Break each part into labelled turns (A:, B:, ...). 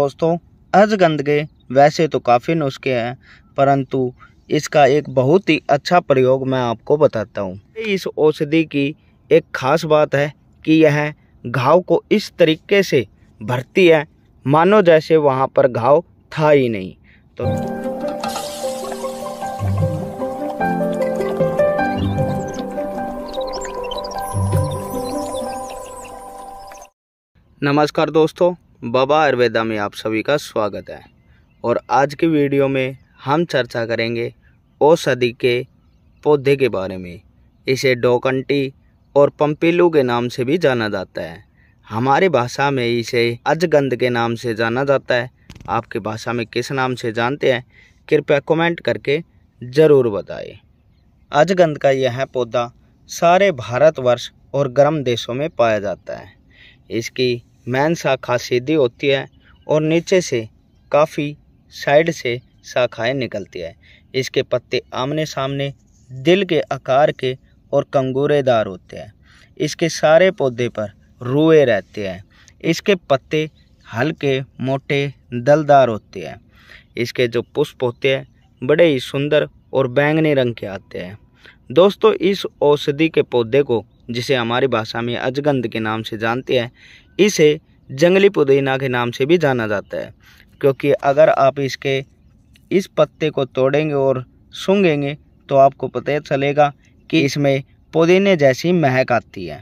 A: दोस्तों अजगंद के वैसे तो काफ़ी नुस्खे हैं परंतु इसका एक बहुत ही अच्छा प्रयोग मैं आपको बताता हूँ इस औषधि की एक खास बात है कि यह घाव को इस तरीके से भरती है मानो जैसे वहाँ पर घाव था ही नहीं तो नमस्कार दोस्तों बाबा आयुर्वेदा में आप सभी का स्वागत है और आज की वीडियो में हम चर्चा करेंगे औषधि के पौधे के बारे में इसे डोकंटी और पंपीलू के नाम से भी जाना जाता है हमारे भाषा में इसे अजगंध के नाम से जाना जाता है आपकी भाषा में किस नाम से जानते हैं कृपया कमेंट करके ज़रूर बताएं अजगंध का यह पौधा सारे भारतवर्ष और गर्म देशों में पाया जाता है इसकी मैन शाखा सीधी होती है और नीचे से काफ़ी साइड से शाखाएं निकलती है इसके पत्ते आमने सामने दिल के आकार के और कंगूरेदार होते हैं इसके सारे पौधे पर रुए रहते हैं इसके पत्ते हल्के मोटे दलदार होते हैं इसके जो पुष्प होते हैं बड़े ही सुंदर और बैंगनी रंग के आते हैं दोस्तों इस औषधि के पौधे को जिसे हमारी भाषा में अजगंध के नाम से जानते हैं इसे जंगली पुदीना के नाम से भी जाना जाता है क्योंकि अगर आप इसके इस पत्ते को तोड़ेंगे और सूंघेंगे तो आपको पता चलेगा कि इसमें पुदीने जैसी महक आती है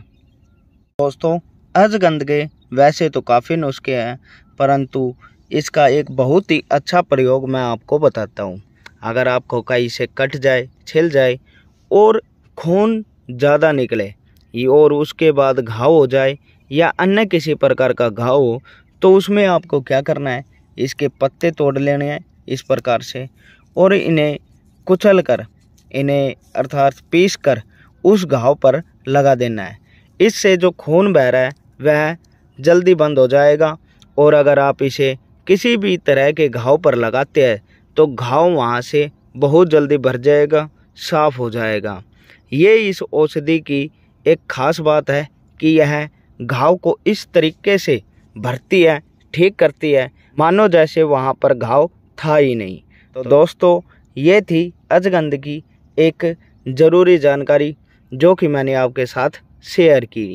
A: दोस्तों अजगंध के वैसे तो काफ़ी नुस्खे हैं परंतु इसका एक बहुत ही अच्छा प्रयोग मैं आपको बताता हूँ अगर आप कहीं इसे कट जाए छिल जाए और खून ज़्यादा निकले और उसके बाद घाव हो जाए या अन्य किसी प्रकार का घाव हो तो उसमें आपको क्या करना है इसके पत्ते तोड़ लेने हैं इस प्रकार से और इन्हें कुचल कर इन्हें अर्थात पीस कर उस घाव पर लगा देना है इससे जो खून बह रहा है वह जल्दी बंद हो जाएगा और अगर आप इसे किसी भी तरह के घाव पर लगाते हैं तो घाव वहाँ से बहुत जल्दी भर जाएगा साफ हो जाएगा ये इस औषधि की एक खास बात है कि यह घाव को इस तरीके से भरती है ठीक करती है मानो जैसे वहाँ पर घाव था ही नहीं तो, तो- दोस्तों ये थी अजगंदगी की एक ज़रूरी जानकारी जो कि मैंने आपके साथ शेयर की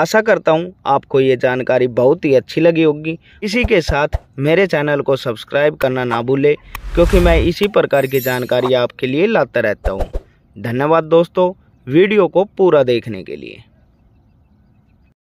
A: आशा करता हूँ आपको ये जानकारी बहुत ही अच्छी लगी होगी इसी के साथ मेरे चैनल को सब्सक्राइब करना ना भूले क्योंकि मैं इसी प्रकार की जानकारी आपके लिए लाता रहता हूँ धन्यवाद दोस्तों वीडियो को पूरा देखने के लिए